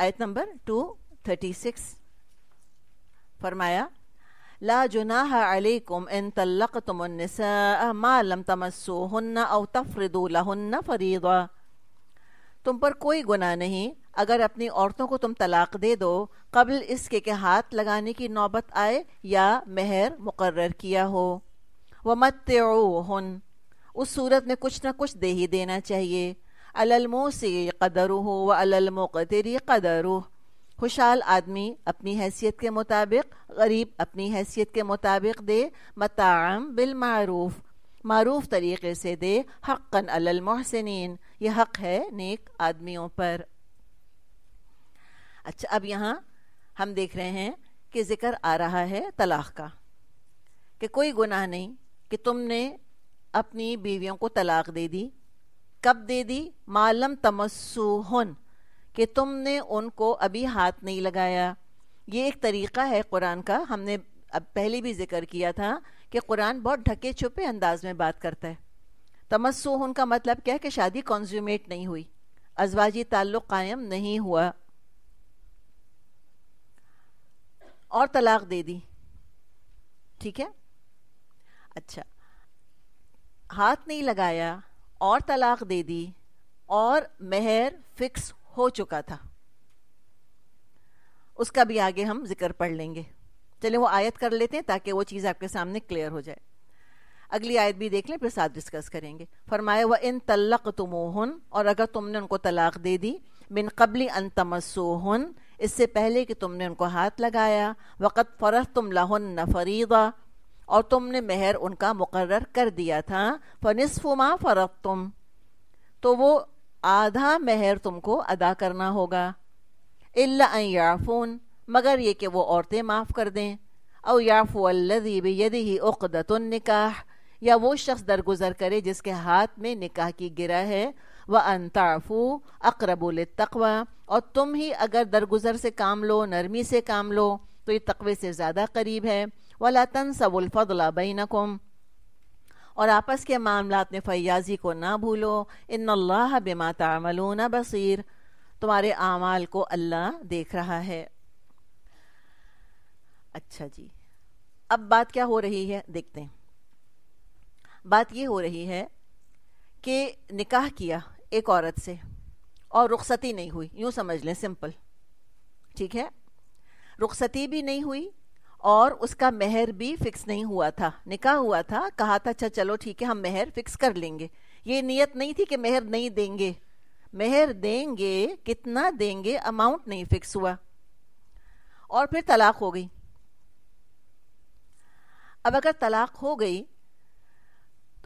आयत number six फरमाया ला जुनाह अलैकुम इन तल्लक़तुम निसा मा लम तमस्सुहुन्न औ तफरिदू लहुन्न फरीदा तुम पर कोई गुनाह नहीं अगर अपनी औरतों को तुम तलाक दे दो कबल इसके के हाथ लगाने की नौबत आए या मेहर मुकर्र किया हो व मत उस सूरत में कुछ ना कुछ दे ही देना चाहिए अलमोसी कदर हो व अलमोतरी कदर खुशहाल आदमी अपनी हैसियत के मुताबिक गरीब अपनी हैसियत के मुताबिक दे मताम बिलमूफ़ मरूफ तरीके से दे हक़न अलमोहसिन यह हक़ है नेक आदमियों पर अच्छा अब यहाँ हम देख रहे हैं कि ज़िक्र आ रहा है तलाक़ का कि कोई गुनाह नहीं कि तुमने अपनी बीवियों को तलाक़ दे दी कब दे दी मालम तमस्सूहन कि तुमने उनको अभी हाथ नहीं लगाया ये एक तरीका है कुरान का हमने अब पहले भी जिक्र किया था कि कुरान बहुत ढके छुपे अंदाज में बात करता है तमस्सूहन का मतलब क्या है कि शादी कॉन्ज्यूमेट नहीं हुई अजवाजी ताल्लुक कायम नहीं हुआ और तलाक दे दी ठीक है अच्छा हाथ नहीं लगाया और तलाक दे दी और मेहर फिक्स हो चुका था उसका भी आगे हम जिक्र पढ़ लेंगे चले वो आयत कर लेते हैं ताकि वो चीज़ आपके सामने क्लियर हो जाए अगली आयत भी देख लें फिर साथ डिस्कस करेंगे फरमाया वह इन तलक तुमोहन और अगर तुमने उनको तलाक दे दी बिन कबली अन तमसोहन इससे पहले कि तुमने उनको हाथ लगाया वक़त फ़रह तुम लहन न फरीदा और तुमने मेहर उनका मुकर कर दिया था फनिसफुमा फ़रक तुम तो वो आधा मेहर तुमको अदा करना होगा इलाफ़ून मगर ये कि वो औरतें माफ़ कर दें औ याफ़ो यदि ही उकदतुन निकाह या वो शख्स दरगुजर करे जिसके हाथ में निकाह की गिरा है व अनताफ़ू अकरबुल तकवा और तुम ही अगर दरगुजर से काम लो नरमी से काम लो तो ये तकवे से ज़्यादा करीब है वला तनसबुल फ़दला बैनकुम और आपस के मामला में फयाजी को ना भूलो इन अल्लाह बेमा तामलून बसीर तुम्हारे आमाल को अल्लाह देख रहा है अच्छा जी अब बात क्या हो रही है देखते हैं बात ये हो रही है कि निकाह किया एक औरत से और रुखसती नहीं हुई यूं समझ लें सिंपल ठीक है रुखसती भी नहीं हुई और उसका मेहर भी फिक्स नहीं हुआ था निकाह हुआ था कहा था अच्छा चलो ठीक है हम मेहर फिक्स कर लेंगे ये नियत नहीं थी कि मेहर नहीं देंगे मेहर देंगे कितना देंगे अमाउंट नहीं फिक्स हुआ और फिर तलाक हो गई अब अगर तलाक हो गई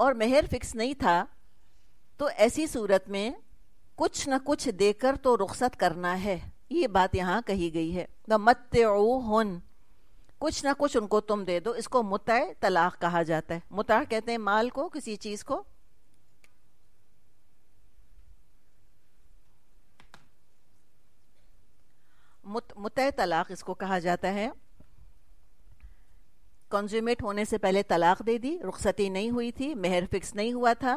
और मेहर फिक्स नहीं था तो ऐसी सूरत में कुछ न कुछ देकर तो रुख्सत करना है ये बात यहाँ कही गई है द मत होन कुछ ना कुछ उनको तुम दे दो इसको मुतय तलाक कहा जाता है मुतः कहते हैं माल को किसी चीज को मुत, मुतय तलाक इसको कहा जाता है कंज्यूमेट होने से पहले तलाक दे दी रुखसती नहीं हुई थी मेहर फिक्स नहीं हुआ था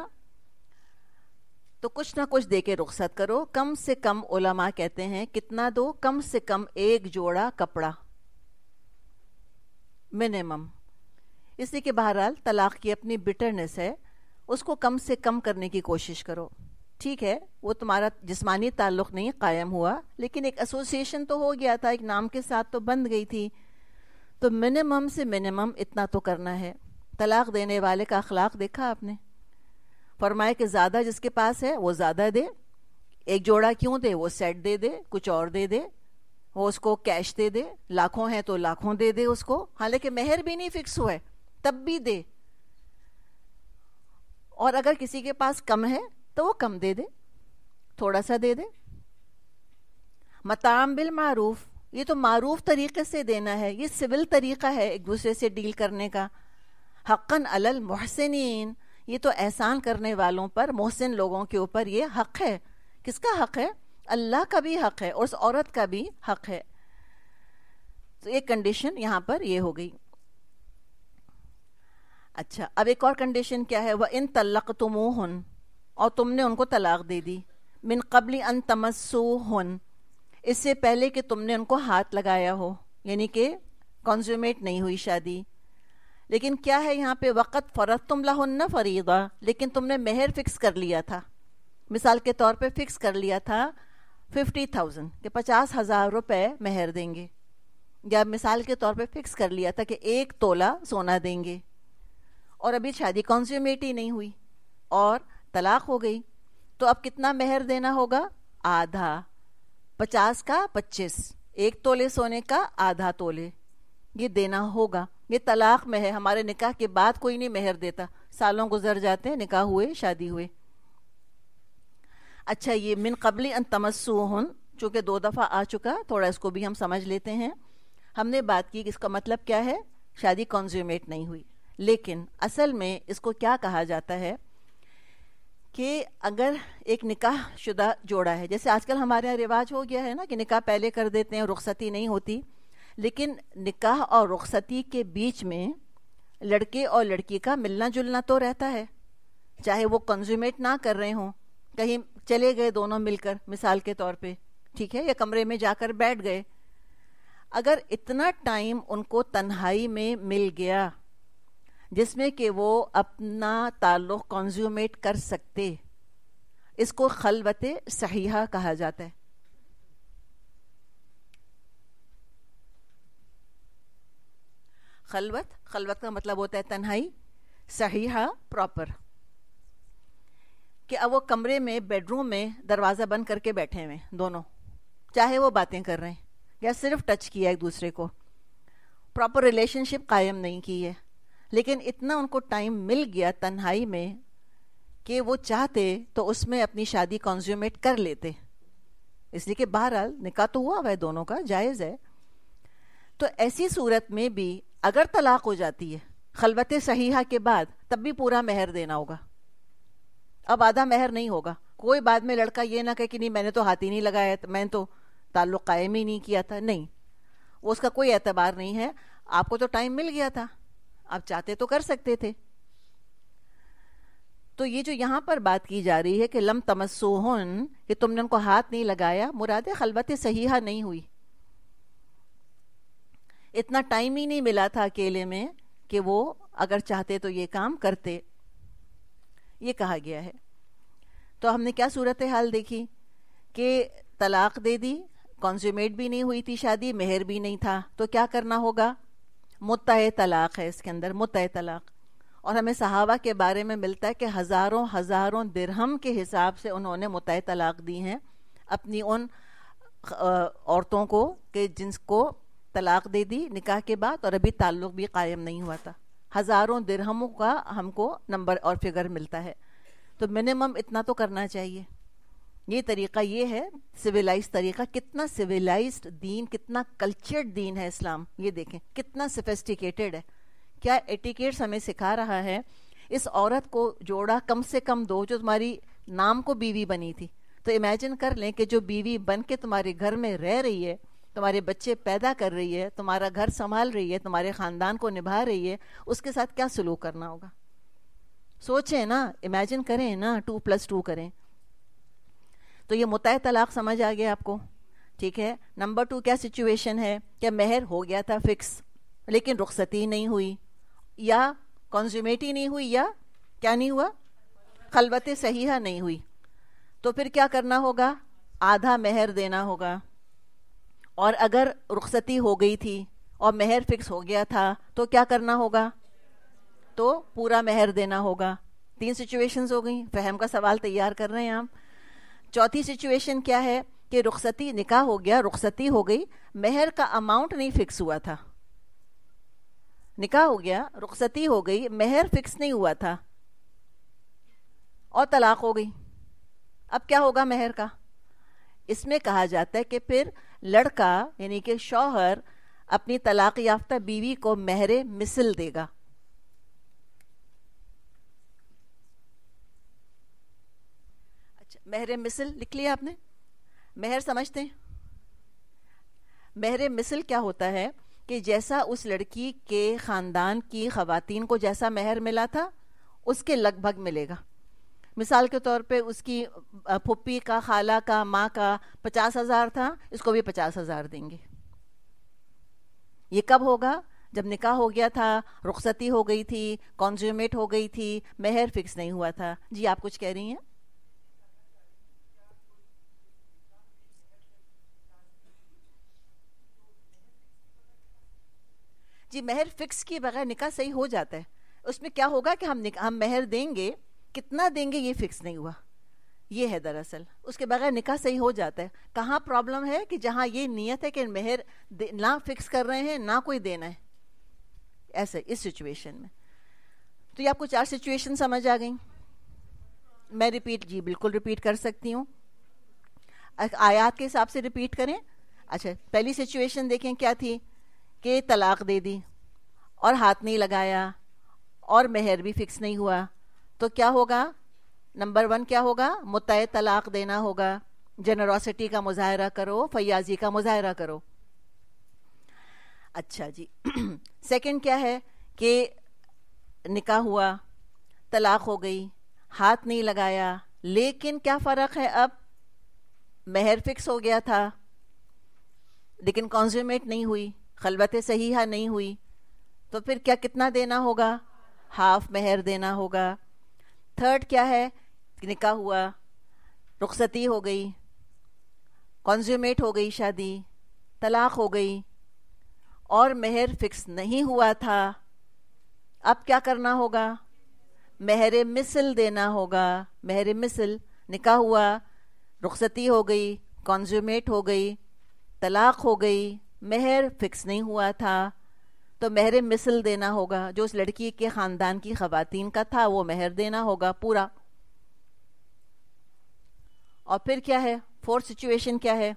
तो कुछ ना कुछ दे के रुखसत करो कम से कम ओलमा कहते हैं कितना दो कम से कम एक जोड़ा कपड़ा मिनिमम इसलिए कि बहरहाल तलाक की अपनी बिटरनेस है उसको कम से कम करने की कोशिश करो ठीक है वो तुम्हारा जिस्मानी ताल्लुक नहीं कायम हुआ लेकिन एक एसोसिएशन तो हो गया था एक नाम के साथ तो बंद गई थी तो मिनिमम से मिनिमम इतना तो करना है तलाक देने वाले का अखलाक देखा आपने फरमाया कि ज़्यादा जिसके पास है वो ज़्यादा दे एक जोड़ा क्यों दे वो सेट दे दे कुछ और दे दे वो उसको कैश दे दे लाखों हैं तो लाखों दे दे उसको हालांकि मेहर भी नहीं फिक्स हुआ है तब भी दे और अगर किसी के पास कम है तो वो कम दे दे थोड़ा सा दे दे मताम बिल मारूफ ये तो मारूफ तरीके से देना है ये सिविल तरीका है एक दूसरे से डील करने का हक्कन अलल मोहसिन ये तो एहसान करने वालों पर मोहसिन लोगों के ऊपर ये हक़ है किसका हक़ है अल्लाह का भी हक है और उस औरत का भी हक है तो एक कंडीशन यहां पर ये हो गई अच्छा अब एक और कंडीशन क्या है वह इन तलक तुम और तुमने उनको तलाक दे दी मिन कबली अन तमस्सोहन इससे पहले कि तुमने उनको हाथ लगाया हो यानी कि कंज्यूमेट नहीं हुई शादी लेकिन क्या है यहाँ पे वक़्त फ़रत तुम न फरीदा लेकिन तुमने मेहर फिक्स कर लिया था मिसाल के तौर पे फिक्स कर लिया था फिफ्टी थाउजेंड के पचास हजार रुपये मेहर देंगे या मिसाल के तौर पे फिक्स कर लिया था कि एक तोला सोना देंगे और अभी शादी कॉन्सूमेट ही नहीं हुई और तलाक हो गई तो अब कितना मेहर देना होगा आधा पचास का पच्चीस एक तोले सोने का आधा तोले ये देना होगा ये तलाक में है हमारे निकाह के बाद कोई नहीं मेहर देता सालों गुजर जाते हैं निकाह हुए शादी हुए अच्छा ये मिन कबली अन तमस्सूहन चूँकि दो दफ़ा आ चुका थोड़ा इसको भी हम समझ लेते हैं हमने बात की कि इसका मतलब क्या है शादी कॉन्ज्यूमेट नहीं हुई लेकिन असल में इसको क्या कहा जाता है कि अगर एक निकाह शुदा जोड़ा है जैसे आजकल हमारे यहाँ रिवाज हो गया है ना कि निकाह पहले कर देते हैं रुखसती नहीं होती लेकिन निकाह और रुखसती के बीच में लड़के और लड़की का मिलना जुलना तो रहता है चाहे वो कंज्यूमेट ना कर रहे हों कहीं चले गए दोनों मिलकर मिसाल के तौर पे ठीक है या कमरे में जाकर बैठ गए अगर इतना टाइम उनको तन्हाई में मिल गया जिसमें कि वो अपना ताल्लुक़ कंज्यूमेट कर सकते इसको खलवत सहीहा कहा जाता है खलवत खलवत का मतलब होता है तन्हाई सहीहा प्रॉपर कि अब वो कमरे में बेडरूम में दरवाज़ा बंद करके बैठे हुए दोनों चाहे वो बातें कर रहे हैं या सिर्फ टच किया एक दूसरे को प्रॉपर रिलेशनशिप कायम नहीं की है लेकिन इतना उनको टाइम मिल गया तन्हाई में कि वो चाहते तो उसमें अपनी शादी कॉन्ज्यूमेट कर लेते इसलिए कि बहरहाल निकाह तो हुआ हुआ है दोनों का जायज़ है तो ऐसी सूरत में भी अगर तलाक हो जाती है खलबत सहीहा के बाद तब भी पूरा मेहर देना होगा अब आधा मेहर नहीं होगा कोई बाद में लड़का ये ना कहे कि नहीं मैंने तो हाथ ही नहीं लगाया मैंने तो ताल्लुक कायम ही नहीं किया था नहीं वो उसका कोई एतबार नहीं है आपको तो टाइम मिल गया था आप चाहते तो कर सकते थे तो ये जो यहाँ पर बात की जा रही है कि लम तमसोहन कि तुमने उनको हाथ नहीं लगाया मुराद खलबत सहीहा नहीं हुई इतना टाइम ही नहीं मिला था अकेले में कि वो अगर चाहते तो ये काम करते ये कहा गया है तो हमने क्या सूरत हाल देखी कि तलाक दे दी कॉन्सूमेट भी नहीं हुई थी शादी मेहर भी नहीं था तो क्या करना होगा मुत तलाक है इसके अंदर मुत तलाक और हमें सहावा के बारे में मिलता है कि हज़ारों हज़ारों दिरहम के हिसाब से उन्होंने मुत तलाक दी हैं अपनी उन औरतों को कि जिनको तलाक दे दी निकाह के बाद और अभी ताल्लुक़ भी कायम नहीं हुआ था हज़ारों दिरहमों का हमको नंबर और फिगर मिलता है तो मिनिमम इतना तो करना चाहिए ये तरीका ये है सिविलाइज तरीका कितना सिविलाइज दीन कितना कल्चर्ड दीन है इस्लाम ये देखें कितना सफेस्टिकेटेड है क्या एटिकेट्स हमें सिखा रहा है इस औरत को जोड़ा कम से कम दो जो तुम्हारी नाम को बीवी बनी थी तो इमेजिन कर लें कि जो बीवी बन के तुम्हारे घर में रह रही है तुम्हारे बच्चे पैदा कर रही है तुम्हारा घर संभाल रही है तुम्हारे ख़ानदान को निभा रही है उसके साथ क्या सलूक करना होगा सोचें ना इमेजिन करें ना टू प्लस टू करें तो ये मुत तलाक समझ आ गया आपको ठीक है नंबर टू क्या सिचुएशन है क्या मेहर हो गया था फिक्स लेकिन रुखसती नहीं हुई या कंज्यूमेटी नहीं हुई या क्या नहीं हुआ खलबत सही नहीं हुई तो फिर क्या करना होगा आधा मेहर देना होगा और अगर रुखसती हो गई थी और मेहर फिक्स हो गया था तो क्या करना होगा तो पूरा मेहर देना होगा तीन सिचुएशंस हो गई फहम का सवाल तैयार कर रहे हैं आप चौथी सिचुएशन क्या है कि रुखसती निकाह हो गया रुखसती हो गई मेहर का अमाउंट नहीं फिक्स हुआ था निकाह हो गया रुखसती हो गई मेहर फिक्स नहीं हुआ था और तलाक हो गई अब क्या होगा मेहर का इसमें कहा जाता है कि फिर लड़का यानी कि शौहर अपनी तलाक याफ्ता बीवी को मेहरे मिसल देगा अच्छा मेहर मिसल लिख लिया आपने मेहर समझते हैं मेहर मिसल क्या होता है कि जैसा उस लड़की के ख़ानदान की खातिन को जैसा मेहर मिला था उसके लगभग मिलेगा मिसाल के तौर पे उसकी फुप्पी का खाला का माँ का पचास हज़ार था इसको भी पचास हज़ार देंगे ये कब होगा जब निकाह हो गया था रुखसती हो गई थी कॉन्ज्यूमेट हो गई थी मेहर फिक्स नहीं हुआ था जी आप कुछ कह रही हैं जी मेहर फिक्स किए बगैर निकाह सही हो जाता है उसमें क्या होगा कि हम हम मेहर देंगे कितना देंगे ये फिक्स नहीं हुआ ये है दरअसल उसके बगैर निकाह सही हो जाता है कहाँ प्रॉब्लम है कि जहाँ ये नियत है कि मेहर ना फिक्स कर रहे हैं ना कोई देना है ऐसे इस सिचुएशन में तो ये आपको चार सिचुएशन समझ आ गई मैं रिपीट जी बिल्कुल रिपीट कर सकती हूँ आयात के हिसाब से रिपीट करें अच्छा पहली सिचुएशन देखें क्या थी कि तलाक दे दी और हाथ नहीं लगाया और मेहर भी फिक्स नहीं हुआ तो क्या होगा नंबर वन क्या होगा मुत तलाक देना होगा जेनरोसिटी का मुजाहरा करो फयाजी का मुजाहरा करो अच्छा जी सेकंड क्या है कि निकाह हुआ तलाक हो गई हाथ नहीं लगाया लेकिन क्या फ़र्क है अब महर फिक्स हो गया था लेकिन कॉन्ज्यूमेट नहीं हुई खलबत सहीहा नहीं हुई तो फिर क्या कितना देना होगा हाफ महर देना होगा थर्ड क्या है निका हुआ रुखसती हो गई कॉन्ज्यूमेट हो गई शादी तलाक हो गई और मेहर फिक्स नहीं हुआ था अब क्या करना होगा मेहर मिसल देना होगा मेहर मिसल निका हुआ रुखसती हो गई कॉन्ज्यूमेट हो गई तलाक हो गई मेहर फिक्स नहीं हुआ था तो मेहर मिसल देना होगा जो उस लड़की के ख़ानदान की खातन का था वो मेहर देना होगा पूरा और फिर क्या है फोर्थ सिचुएशन क्या है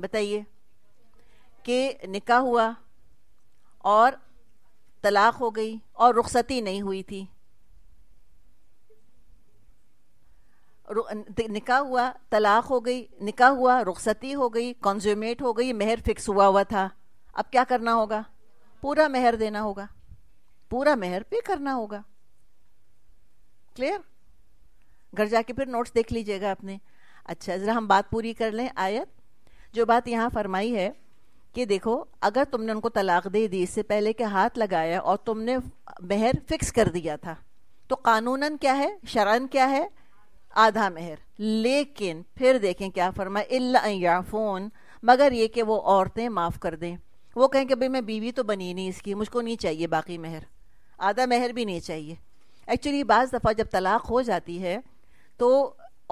बताइए कि निका हुआ और तलाक हो गई और रुखसती नहीं हुई थी निका हुआ तलाक हो गई निका हुआ रुखसती हो गई कॉन्ज्यूमेट हो गई मेहर फिक्स हुआ हुआ था अब क्या करना होगा पूरा मेहर देना होगा पूरा मेहर पे करना होगा क्लियर घर जाके फिर नोट्स देख लीजिएगा आपने अच्छा ज़रा हम बात पूरी कर लें आयत जो बात यहाँ फरमाई है कि देखो अगर तुमने उनको तलाक दे दी इससे पहले के हाथ लगाया और तुमने मेहर फिक्स कर दिया था तो कानूनन क्या है शरण क्या है आधा मेहर लेकिन फिर देखें क्या फरमाए इल्ला मगर ये कि वो औरतें माफ़ कर दें वो कहें कि भाई मैं बीवी तो बनी नहीं इसकी मुझको नहीं चाहिए बाकी महर आधा महर भी नहीं चाहिए एक्चुअली बज़ दफ़ा जब तलाक हो जाती है तो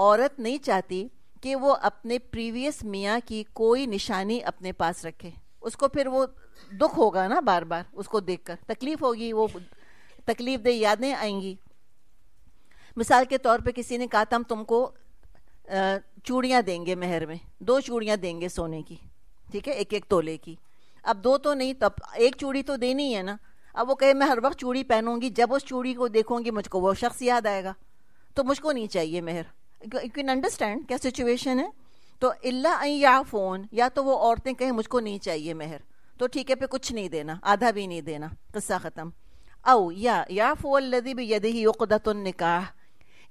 औरत नहीं चाहती कि वो अपने प्रीवियस मियाँ की कोई निशानी अपने पास रखे उसको फिर वो दुख होगा ना बार बार उसको देखकर तकलीफ़ होगी वो तकलीफ दे यादें आएंगी मिसाल के तौर पे किसी ने कहा था हम तुमको चूड़ियाँ देंगे महर में दो चूड़ियाँ देंगे सोने की ठीक है एक एक तोले की अब दो तो नहीं तब एक चूड़ी तो देनी है ना अब वो कहे मैं हर वक्त चूड़ी पहनूंगी जब उस चूड़ी को देखूंगी मुझको वो शख्स याद आएगा तो मुझको नहीं चाहिए मेहर यू कैन अंडरस्टैंड क्या सिचुएशन है तो इल्ला या फ़ोन या तो वो औरतें कहें मुझको नहीं चाहिए मेहर तो ठीक है पे कुछ नहीं देना आधा भी नहीं देना किस्सा ख़त्म औ या या लदी भी यदि ही निकाह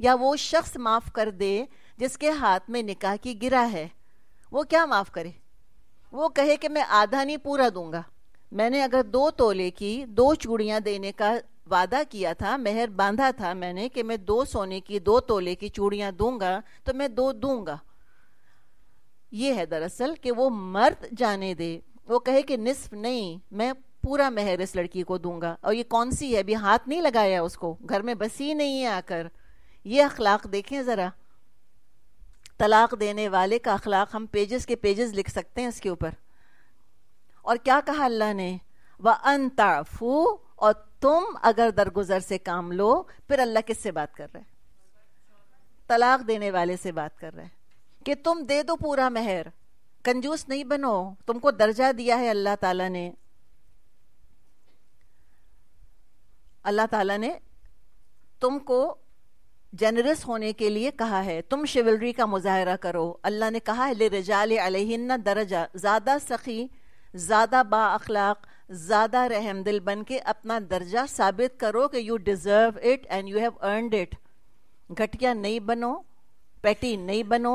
या वो शख्स माफ़ कर दे जिसके हाथ में निकाह की गिरा है वो क्या माफ़ करे वो कहे कि मैं आधा नहीं पूरा दूंगा मैंने अगर दो तोले की दो चूड़ियाँ देने का वादा किया था मेहर बांधा था मैंने कि मैं दो सोने की दो तोले की चूड़ियाँ दूंगा तो मैं दो दूंगा ये है दरअसल कि वो मर्द जाने दे वो कहे कि निसफ नहीं मैं पूरा मेहर इस लड़की को दूंगा और ये कौन सी है अभी हाथ नहीं लगाया उसको घर में बसी नहीं है आकर ये अखलाक देखें ज़रा तलाक देने वाले का अखलाक हम पेजेस के पेजेस लिख सकते हैं इसके ऊपर और क्या कहा अल्लाह ने व अन ताफू और तुम अगर दरगुजर से काम लो फिर अल्लाह किससे बात कर रहे हैं तलाक देने वाले से बात कर रहे हैं कि तुम दे दो पूरा मेहर कंजूस नहीं बनो तुमको दर्जा दिया है अल्लाह ताला ने अल्लाह ताला ने तुमको जेनरस होने के लिए कहा है तुम शिवलरी का मुजाहरा करो अल्लाह ने कहा है ले रजाल ज़्यादा सखी ज़्यादा बाखलाक ज़्यादा रहम दिल बन के अपना दर्जा साबित करो कि you deserve it and you have earned it घटिया नहीं बनो पैटी नहीं बनो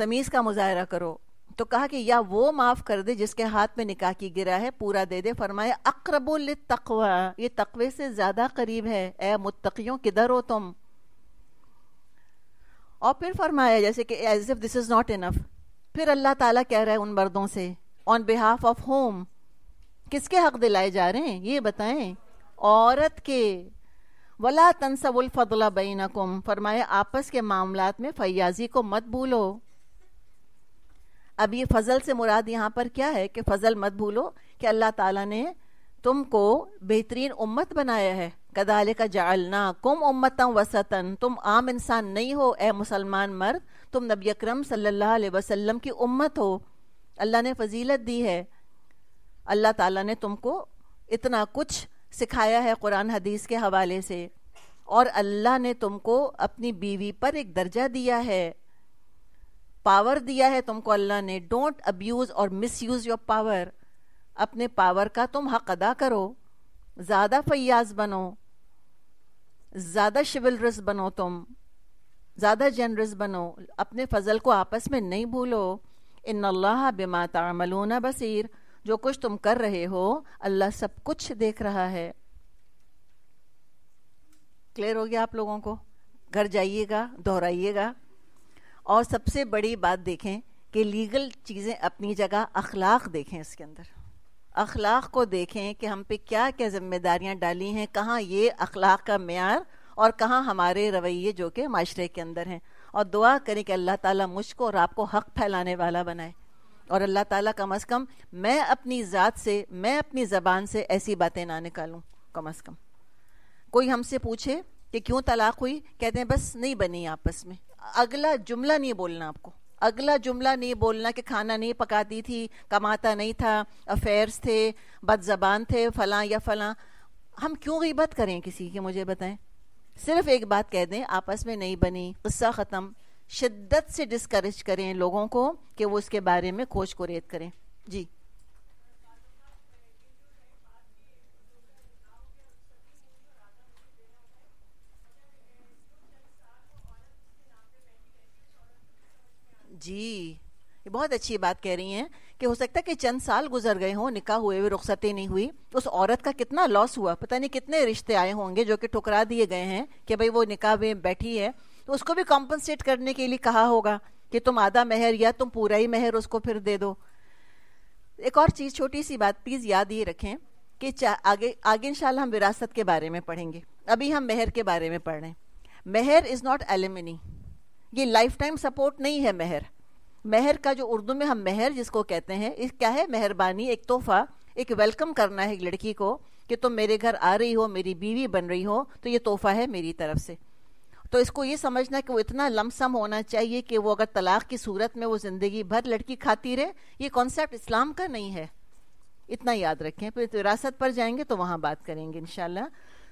तमीज़ का मुजाहरा करो तो कहा कि या वो माफ़ कर दे जिसके हाथ में निकाह की गिरा है पूरा दे दे फरमाए अक्रबुल तकवा ये तकवे से ज़्यादा करीब है ए मुत्तकियों किधर हो तुम और फिर फरमाया जैसे कि as if this is not enough फिर अल्लाह ताला कह रहा है उन मर्दों से ऑन बिहाफ ऑफ होम किसके हक दिलाए जा रहे हैं ये बताएं औरत के वला तनसबुल फदला बैनकुम फरमाए आपस के मामलात में फयाजी को मत भूलो अब ये फजल से मुराद यहाँ पर क्या है कि फजल मत भूलो कि अल्लाह ताला ने तुमको बेहतरीन उम्मत बनाया है कदाल का जालना कुम उम्मत वसतन तुम आम इंसान नहीं हो ए मुसलमान मर्द तुम नबी अक्रम सल्लल्लाहु अलैहि वसल्लम की उम्मत हो अल्लाह ने फजीलत दी है अल्लाह ताला ने तुमको इतना कुछ सिखाया है कुरान हदीस के हवाले से और अल्लाह ने तुमको अपनी बीवी पर एक दर्जा दिया है पावर दिया है तुमको अल्लाह ने डोंट अब्यूज और मिस यूज योर पावर अपने पावर का तुम हक अदा करो ज़्यादा फयाज बनो ज़्यादा शिवलरस बनो तुम ज़्यादा जनरस बनो अपने फजल को आपस में नहीं भूलो इन अल्लाह बिमा तमलूना बसीर जो कुछ तुम कर रहे हो अल्लाह सब कुछ देख रहा है क्लियर हो गया आप लोगों को घर जाइएगा दोहराइएगा और सबसे बड़ी बात देखें कि लीगल चीज़ें अपनी जगह अखलाक देखें इसके अंदर अखलाक को देखें कि हम पे क्या क्या जिम्मेदारियां डाली हैं कहाँ ये अखलाक का मैार और कहाँ हमारे रवैये जो कि माशरे के अंदर हैं और दुआ करें कि अल्लाह ताला मुझको और आपको हक फैलाने वाला बनाए और अल्लाह ताला कम अज़ कम मैं अपनी ज़ात से मैं अपनी ज़बान से ऐसी बातें ना निकालूँ कम अज़ कम कोई हमसे पूछे कि क्यों तलाक हुई कहते हैं बस नहीं बनी आपस में अगला जुमला नहीं बोलना आपको अगला जुमला नहीं बोलना कि खाना नहीं पकाती थी कमाता नहीं था अफेयर्स थे बदजबान थे फलां या फलां हम क्यों गिबत करें किसी की मुझे बताएं सिर्फ एक बात कह दें आपस में नहीं बनी गुस्सा ख़त्म शिद्दत से डिस्करेज करें लोगों को कि वो उसके बारे में खोज को रेत करें जी जी ये बहुत अच्छी बात कह रही हैं कि हो सकता है कि चंद साल गुजर गए हों निकाह हुए हुए रुखसतें नहीं हुई उस औरत का कितना लॉस हुआ पता नहीं कितने रिश्ते आए होंगे जो कि ठुकरा दिए गए हैं कि भाई वो निकाह में बैठी है तो उसको भी कॉम्पनसेट करने के लिए कहा होगा कि तुम आधा मेहर या तुम पूरा ही मेहर उसको फिर दे दो एक और चीज़ छोटी सी बात प्लीज़ याद ये रखें कि आगे आगे इंशाल्लाह हम विरासत के बारे में पढ़ेंगे अभी हम मेहर के बारे में पढ़ रहे हैं मेहर इज़ नॉट एलिमिनी ये लाइफ टाइम सपोर्ट नहीं है मेहर मेहर का जो उर्दू में हम मेहर जिसको कहते हैं इस क्या है मेहरबानी एक तोहफा एक वेलकम करना है लड़की को कि तुम मेरे घर आ रही हो मेरी बीवी बन रही हो तो ये तोहफा है मेरी तरफ से तो इसको ये समझना कि वो इतना लमसम होना चाहिए कि वो अगर तलाक की सूरत में वो ज़िंदगी भर लड़की खाती रहे ये कॉन्सेप्ट इस्लाम का नहीं है इतना याद रखें फिर तो विरासत पर जाएंगे तो वहाँ बात करेंगे इनशाला